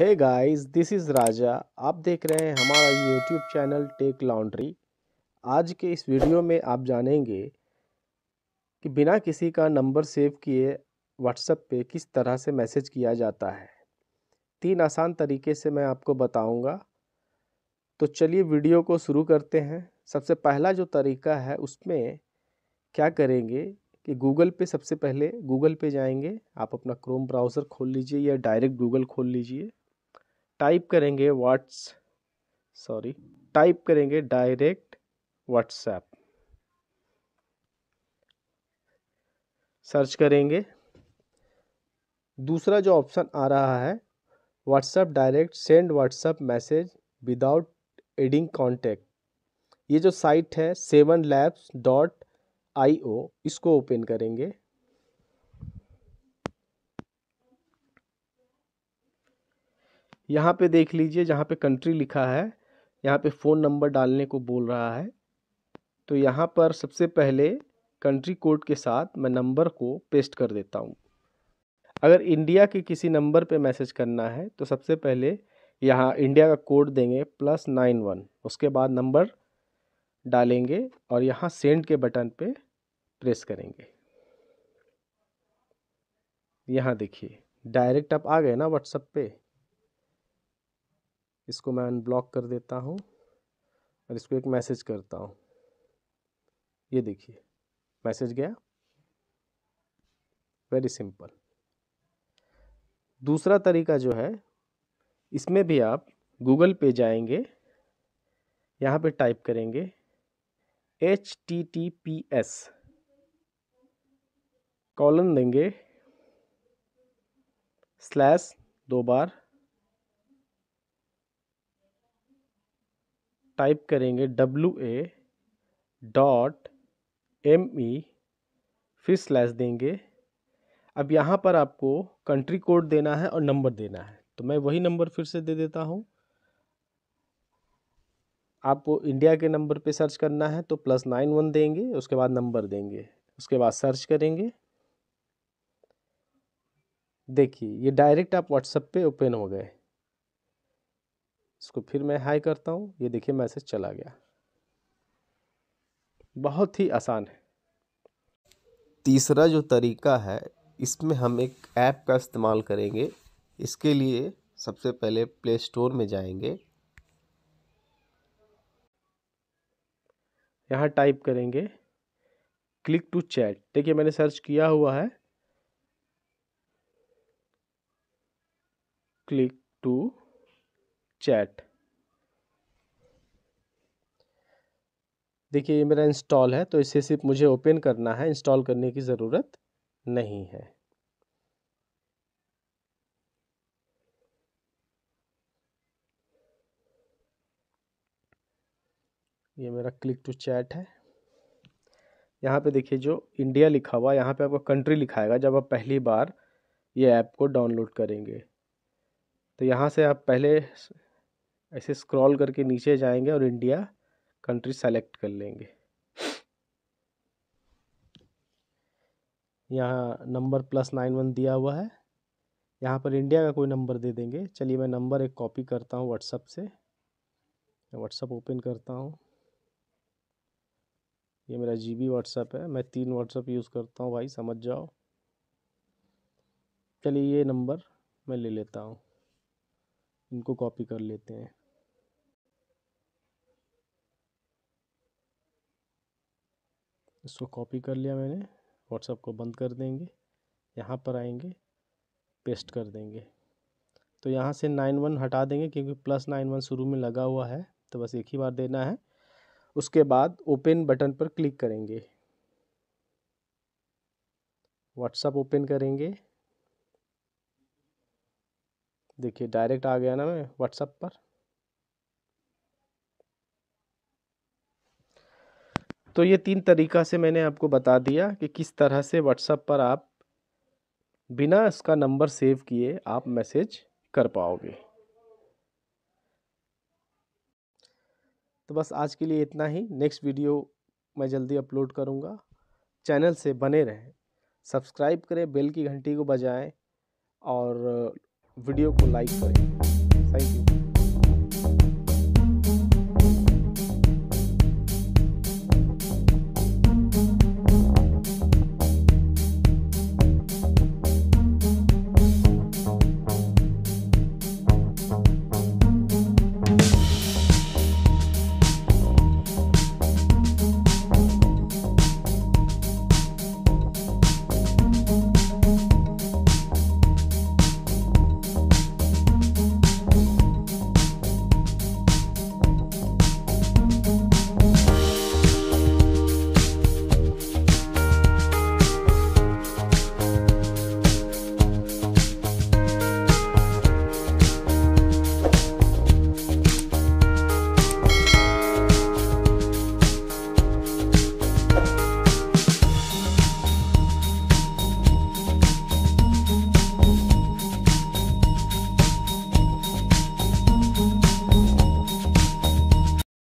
hey guys this is Raja आप देख रहे हैं हमारा यूट्यूब चैनल टेक लॉन्ड्री आज के इस वीडियो में आप जानेंगे कि बिना किसी का नंबर सेव किए व्हाट्सएप पे किस तरह से मैसेज किया जाता है तीन आसान तरीके से मैं आपको बताऊंगा तो चलिए वीडियो को शुरू करते हैं सबसे पहला जो तरीका है उसमें क्या करेंगे कि गूगल पे सबसे पहले गूगल पे जाएंगे आप अपना क्रोम ब्राउज़र खोल लीजिए या डायरेक्ट गूगल खोल लीजिए टाइप करेंगे व्हाट्स सॉरी टाइप करेंगे डायरेक्ट व्हाट्सएप सर्च करेंगे दूसरा जो ऑप्शन आ रहा है WhatsApp direct send WhatsApp message without adding contact ये जो साइट है seven labs dot I O इसको ओपन करेंगे यहाँ पे देख लीजिए जहाँ पे कंट्री लिखा है यहाँ पे फ़ोन नंबर डालने को बोल रहा है तो यहाँ पर सबसे पहले कंट्री कोड के साथ मैं नंबर को पेस्ट कर देता हूँ अगर इंडिया के किसी नंबर पे मैसेज करना है तो सबसे पहले यहाँ इंडिया का कोड देंगे प्लस नाइन वन उसके बाद नंबर डालेंगे और यहाँ सेंड के बटन पे प्रेस करेंगे यहाँ देखिए डायरेक्ट आप आ गए ना व्हाट्सएप पे इसको मैं अनब्लॉक कर देता हूँ और इसको एक मैसेज करता हूँ ये देखिए मैसेज गया वेरी सिंपल दूसरा तरीका जो है इसमें भी आप गूगल पे जाएंगे यहाँ पे टाइप करेंगे H T T P S colon देंगे स्लैश दो बार टाइप करेंगे W A dot M E फिर स्लैश देंगे अब यहाँ पर आपको कंट्री कोड देना है और नंबर देना है तो मैं वही नंबर फिर से दे देता हूँ आपको इंडिया के नंबर पे सर्च करना है तो प्लस नाइन वन देंगे उसके बाद नंबर देंगे उसके बाद सर्च करेंगे देखिए ये डायरेक्ट आप व्हाट्सएप पे ओपन हो गए इसको फिर मैं हाई करता हूँ ये देखिए मैसेज चला गया बहुत ही आसान है तीसरा जो तरीका है इसमें हम एक ऐप का इस्तेमाल करेंगे इसके लिए सबसे पहले प्ले स्टोर में जाएंगे यहाँ टाइप करेंगे क्लिक टू चैट देखिए मैंने सर्च किया हुआ है क्लिक टू चैट देखिए ये मेरा इंस्टॉल है तो इसे सिर्फ मुझे ओपन करना है इंस्टॉल करने की ज़रूरत नहीं है ये मेरा क्लिक टू चैट है यहाँ पे देखिए जो इंडिया लिखा हुआ यहाँ पे आपको कंट्री लिखाएगा जब आप पहली बार ये ऐप को डाउनलोड करेंगे तो यहाँ से आप पहले ऐसे स्क्रॉल करके नीचे जाएंगे और इंडिया कंट्री सेलेक्ट कर लेंगे यहाँ नंबर प्लस नाइन वन दिया हुआ है यहाँ पर इंडिया का कोई नंबर दे देंगे चलिए मैं नंबर एक कॉपी करता हूँ व्हाट्सअप से व्हाट्सअप ओपन करता हूँ ये मेरा जी बी व्हाट्सअप है मैं तीन व्हाट्सअप यूज़ करता हूँ भाई समझ जाओ चलिए ये नंबर मैं ले लेता हूँ इनको कॉपी कर लेते हैं इसको कॉपी कर लिया मैंने व्हाट्सएप को बंद कर देंगे यहाँ पर आएंगे पेस्ट कर देंगे तो यहाँ से नाइन वन हटा देंगे क्योंकि प्लस नाइन वन शुरू में लगा हुआ है तो बस एक ही बार देना है उसके बाद ओपन बटन पर क्लिक करेंगे व्हाट्सएप ओपन करेंगे देखिए डायरेक्ट आ गया ना मैं व्हाट्सएप पर तो ये तीन तरीक़ा से मैंने आपको बता दिया कि किस तरह से व्हाट्सएप पर आप बिना इसका नंबर सेव किए आप मैसेज कर पाओगे तो बस आज के लिए इतना ही नेक्स्ट वीडियो मैं जल्दी अपलोड करूँगा चैनल से बने रहें सब्सक्राइब करें बेल की घंटी को बजाएं और वीडियो को लाइक करें थैंक यू